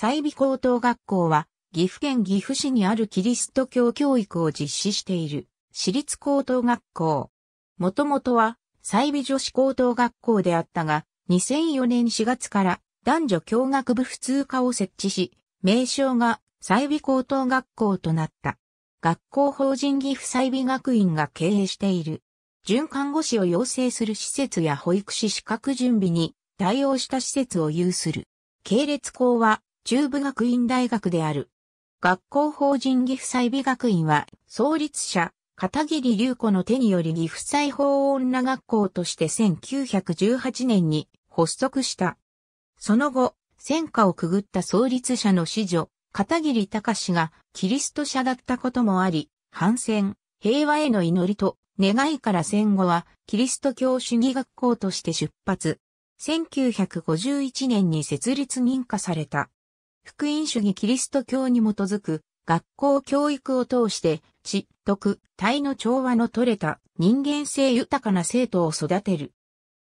西美高等学校は、岐阜県岐阜市にあるキリスト教教育を実施している、私立高等学校。もともとは、西美女子高等学校であったが、2004年4月から男女教学部普通科を設置し、名称が西美高等学校となった。学校法人岐阜西美学院が経営している。準看護師を養成する施設や保育士資格準備に対応した施設を有する。系列校は中部学院大学である。学校法人岐阜祭美学院は、創立者、片桐隆子の手により岐阜祭法女学校として1918年に発足した。その後、戦火をくぐった創立者の子女、片桐隆がキリスト者だったこともあり、反戦、平和への祈りと願いから戦後はキリスト教主義学校として出発。1951年に設立認可された。福音主義キリスト教に基づく学校教育を通して知、徳、体の調和の取れた人間性豊かな生徒を育てる。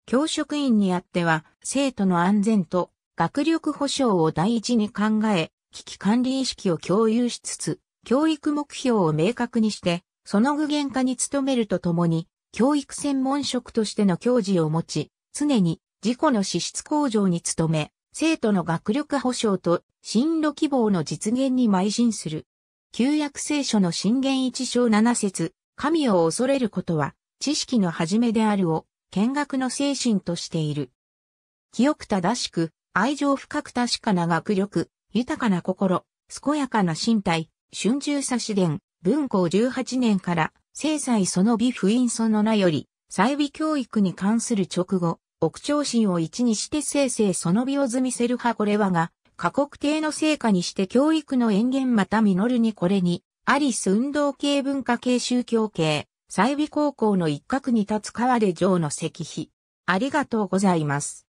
教職員にあっては生徒の安全と学力保障を第一に考え、危機管理意識を共有しつつ、教育目標を明確にして、その具現化に努めるとともに、教育専門職としての教授を持ち、常に自己の資質向上に努め、生徒の学力保障と進路希望の実現に邁進する。旧約聖書の神言一章七節、神を恐れることは、知識の始めであるを、見学の精神としている。清く正しく、愛情深く確かな学力、豊かな心、健やかな身体、春秋差し伝、文庫十八年から、聖祭その美不因その名より、細美教育に関する直後、奥長心を一にして生成その美を済みせるはこれはが、過酷定の成果にして教育の延言また実るにこれに、アリス運動系文化系宗教系、西美高校の一角に立つ川で城の石碑。ありがとうございます。